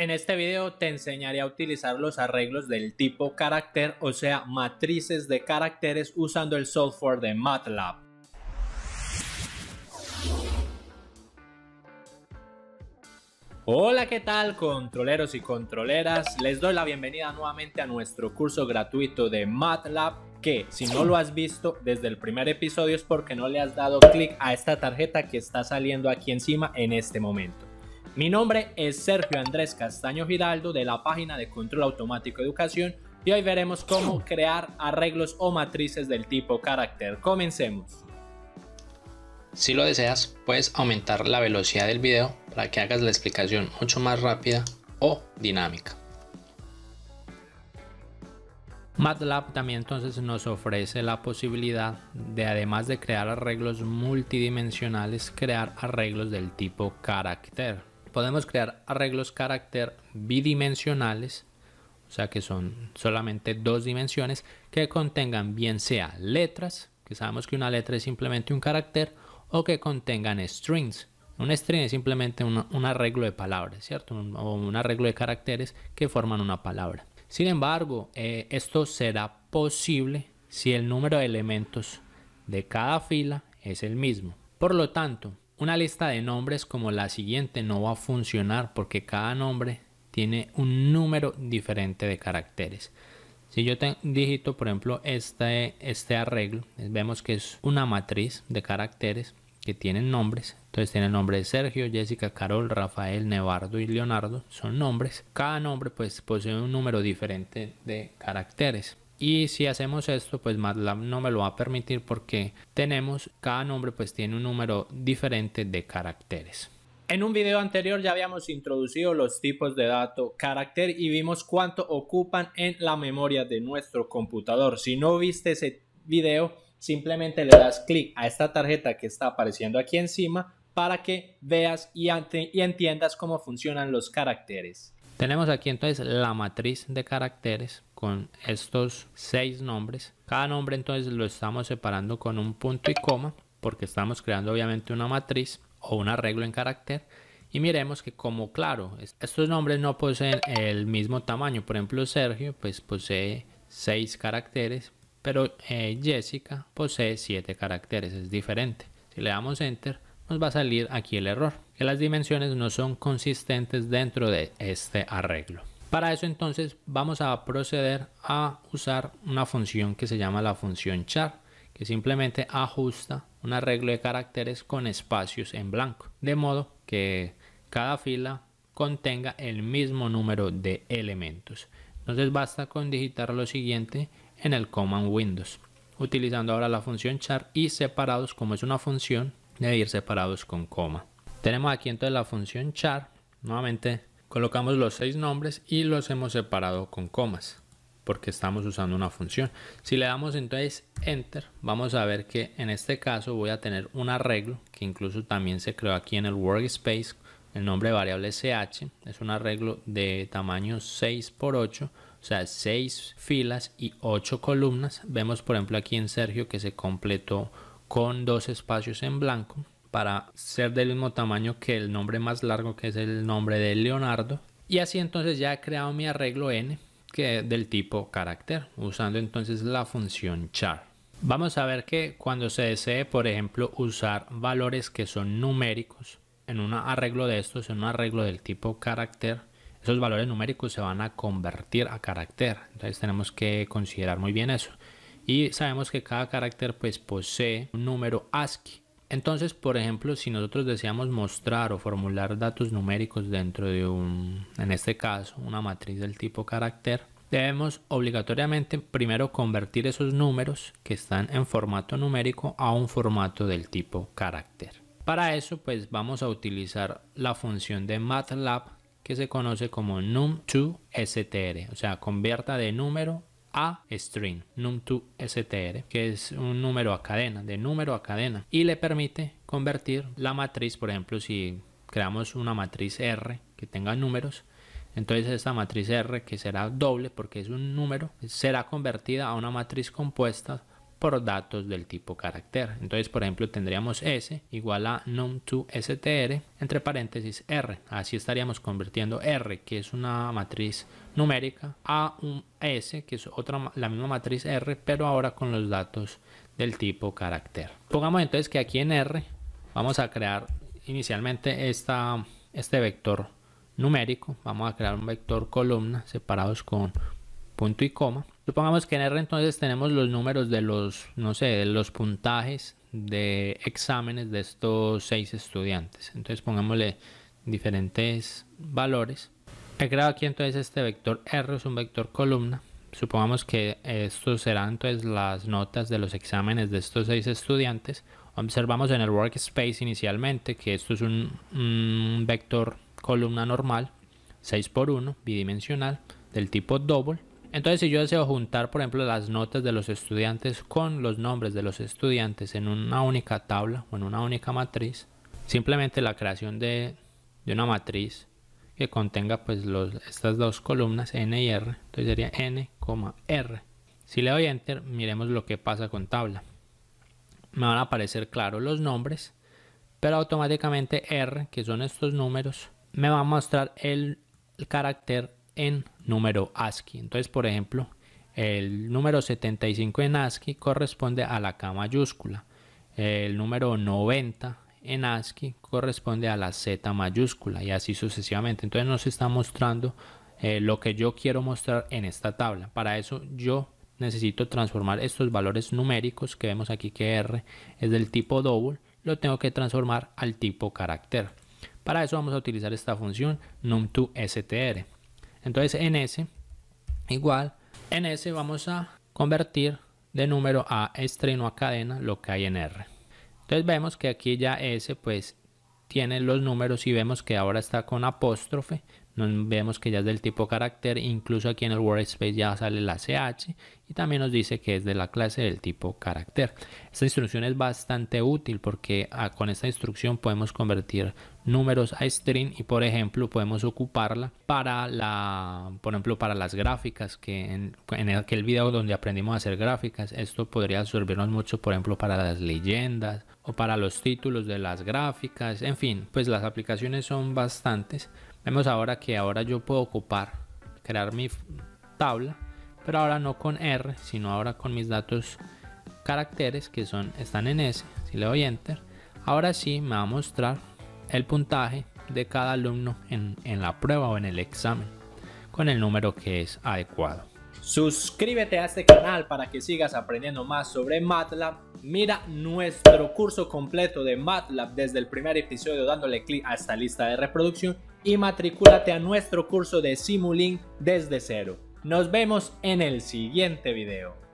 En este video te enseñaré a utilizar los arreglos del tipo carácter, o sea, matrices de caracteres usando el software de MATLAB. Hola, ¿qué tal controleros y controleras? Les doy la bienvenida nuevamente a nuestro curso gratuito de MATLAB que si no lo has visto desde el primer episodio es porque no le has dado clic a esta tarjeta que está saliendo aquí encima en este momento. Mi nombre es Sergio Andrés Castaño Giraldo de la página de Control Automático Educación y hoy veremos cómo crear arreglos o matrices del tipo carácter. Comencemos. Si lo deseas, puedes aumentar la velocidad del video para que hagas la explicación mucho más rápida o dinámica. MATLAB también entonces nos ofrece la posibilidad de además de crear arreglos multidimensionales, crear arreglos del tipo carácter podemos crear arreglos carácter bidimensionales, o sea que son solamente dos dimensiones, que contengan bien sea letras, que sabemos que una letra es simplemente un carácter, o que contengan strings. Un string es simplemente un, arreglo de palabras, ¿cierto? o un arreglo de caracteres que forman una palabra. Sin embargo, eh, esto será posible si el número de elementos de cada fila es el mismo. Por lo tanto, una lista de nombres como la siguiente no va a funcionar porque cada nombre tiene un número diferente de caracteres. Si yo digito, por ejemplo, este, este arreglo, vemos que es una matriz de caracteres que tienen nombres. Entonces tiene el nombre de Sergio, Jessica, Carol, Rafael, Nevardo y Leonardo. Son nombres. Cada nombre pues posee un número diferente de caracteres y si hacemos esto pues MATLAB no me lo va a permitir porque tenemos cada nombre pues tiene un número diferente de caracteres. En un video anterior ya habíamos introducido los tipos de dato carácter y vimos cuánto ocupan en la memoria de nuestro computador. Si no viste ese video, simplemente le das clic a esta tarjeta que está apareciendo aquí encima para que veas y, entiendas cómo funcionan los caracteres. Tenemos aquí entonces la matriz de caracteres con estos seis nombres. Cada nombre entonces lo estamos separando con un punto y coma porque estamos creando obviamente una matriz o un arreglo en carácter. Y miremos que como claro, estos nombres no poseen el mismo tamaño. Por ejemplo, Sergio pues posee seis caracteres, pero eh, Jessica posee siete caracteres. Es diferente. Si le damos enter, nos va a salir aquí el error, que las dimensiones no son consistentes dentro de este arreglo. Para eso entonces vamos a proceder a usar una función que se llama la función char, que simplemente ajusta un arreglo de caracteres con espacios en blanco, de modo que cada fila contenga el mismo número de elementos. Entonces basta con digitar lo siguiente en el Command Windows, utilizando ahora la función char y separados como es una función de ir separados con coma. Tenemos aquí entonces la función char. Nuevamente colocamos los seis nombres y los hemos separado con comas porque estamos usando una función. Si le damos entonces enter, vamos a ver que en este caso voy a tener un arreglo que incluso también se creó aquí en el workspace. El nombre variable ch es un arreglo de tamaño 6 por 8 o sea, 6 filas y 8 columnas. Vemos por ejemplo aquí en Sergio que se completó con dos espacios en blanco para ser del mismo tamaño que el nombre más largo que es el nombre de Leonardo y así entonces ya he creado mi arreglo n que es del tipo carácter usando entonces la función char vamos a ver que cuando se desee por ejemplo usar valores que son numéricos en un arreglo de estos en un arreglo del tipo carácter esos valores numéricos se van a convertir a carácter entonces tenemos que considerar muy bien eso y sabemos que cada carácter pues posee un número ASCII. Entonces, por ejemplo, si nosotros deseamos mostrar o formular datos numéricos dentro de un, en este caso, una matriz del tipo carácter, debemos obligatoriamente primero convertir esos números que están en formato numérico a un formato del tipo carácter. Para eso, pues vamos a utilizar la función de MATLAB que se conoce como num2str, o sea, convierta de número a string num2 str que es un número a cadena de número a cadena y le permite convertir la matriz por ejemplo si creamos una matriz r que tenga números entonces esta matriz r que será doble porque es un número será convertida a una matriz compuesta por datos del tipo carácter. Entonces, por ejemplo, tendríamos S igual a num2str entre paréntesis R. Así estaríamos convirtiendo R, que es una matriz numérica a, un S, que es otra, la misma matriz R, pero ahora con los datos del tipo carácter. Pongamos entonces que aquí en R vamos a crear inicialmente este vector numérico. Vamos a crear un vector columna separados con punto y coma. Supongamos que en R entonces tenemos los números de los, no sé, de los puntajes de exámenes de estos seis estudiantes. Entonces pongámosle diferentes valores He creado aquí entonces este vector R, es un vector columna. Supongamos que estos serán entonces las notas de los exámenes de estos seis estudiantes. Observamos en el workspace inicialmente que esto es un, vector columna normal, 6 por 1 bidimensional, del tipo double. Entonces si yo deseo juntar por ejemplo las notas de los estudiantes con los nombres de los estudiantes en una única tabla o en una única matriz, simplemente la creación de una matriz que contenga pues estas dos columnas n y r entonces sería n r si le doy enter miremos lo que pasa con tabla me van a aparecer claros los nombres pero automáticamente r que son estos números me va a mostrar el, el carácter en número ASCII entonces por ejemplo el número 75 en ASCII corresponde a la K mayúscula el número 90 en ASCII corresponde a la Z mayúscula y así sucesivamente. Entonces nos está mostrando eh, lo que yo quiero mostrar en esta tabla. Para eso yo necesito transformar estos valores numéricos que vemos aquí que R es del tipo double, lo tengo que transformar al tipo carácter. Para eso vamos a utilizar esta función num2str. Entonces en S igual, en S vamos a convertir de número a estreno a cadena lo que hay en R. Entonces vemos que aquí ya ese pues tiene los números y vemos que ahora está con apóstrofe, vemos que ya es del tipo carácter, incluso aquí en el workspace ya sale la CH y también nos dice que es de la clase del tipo carácter. Esta instrucción es bastante útil porque ah, con esta instrucción podemos convertir números a string y por ejemplo podemos ocuparla para la por ejemplo para las gráficas que en, en aquel video donde aprendimos a hacer gráficas esto podría servirnos mucho por ejemplo para las leyendas o para los títulos de las gráficas en fin pues las aplicaciones son bastantes Vemos ahora que ahora yo puedo ocupar, crear mi tabla, pero ahora no con R, sino ahora con mis datos caracteres que son, están en S. Si le doy Enter, ahora sí me va a mostrar el puntaje de cada alumno en la prueba o en el examen con el número que es adecuado. Suscríbete a este canal para que sigas aprendiendo más sobre MATLAB. Mira nuestro curso completo de MATLAB desde el primer episodio dándole clic a esta lista de reproducción y matricúlate a nuestro curso de Simulink desde cero. Nos vemos en el siguiente video.